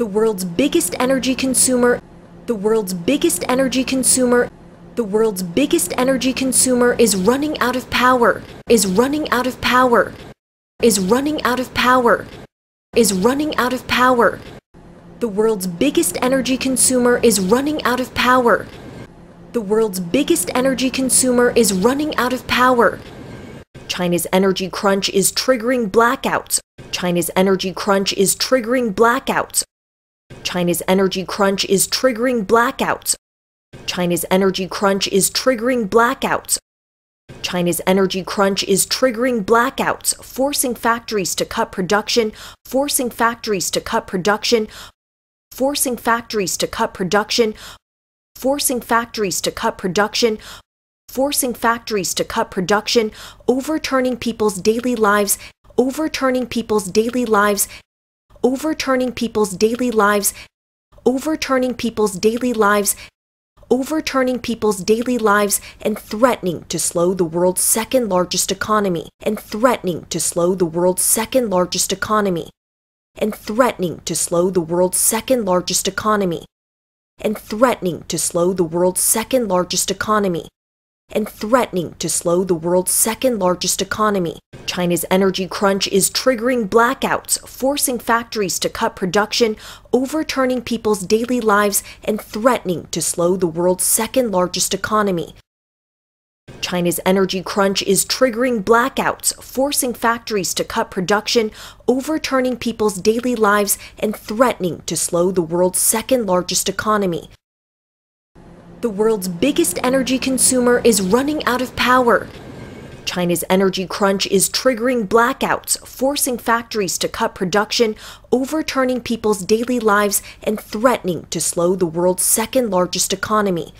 the world's biggest energy consumer, the world's biggest energy consumer, the world's biggest energy consumer is running out of power, is running out of power, is running out of power, is running out of power. The world's biggest energy consumer is running out of power. The world's biggest energy consumer is running out of power. China's energy crunch is triggering blackouts. China's energy crunch is triggering blackouts. China's energy crunch is triggering blackouts. China's energy crunch is triggering blackouts. China's energy crunch is triggering blackouts, forcing factories to cut production, forcing factories to cut production, forcing factories to cut production, forcing factories to cut production, forcing factories to cut production, overturning people's daily lives, overturning people's daily lives, overturning people's daily lives, overturning people's daily lives, overturning people's daily lives, and threatening to slow the world's second largest economy, and threatening to slow the world's second largest economy, and threatening to slow the world's second largest economy, and threatening to slow the world's second largest economy, and threatening to slow the world's second largest economy. China's energy crunch is triggering blackouts, forcing factories to cut production, overturning people's daily lives, and threatening to slow the world's second largest economy. China's energy crunch is triggering blackouts, forcing factories to cut production, overturning people's daily lives, and threatening to slow the world's second largest economy. The world's biggest energy consumer is running out of power. China's energy crunch is triggering blackouts, forcing factories to cut production, overturning people's daily lives, and threatening to slow the world's second largest economy.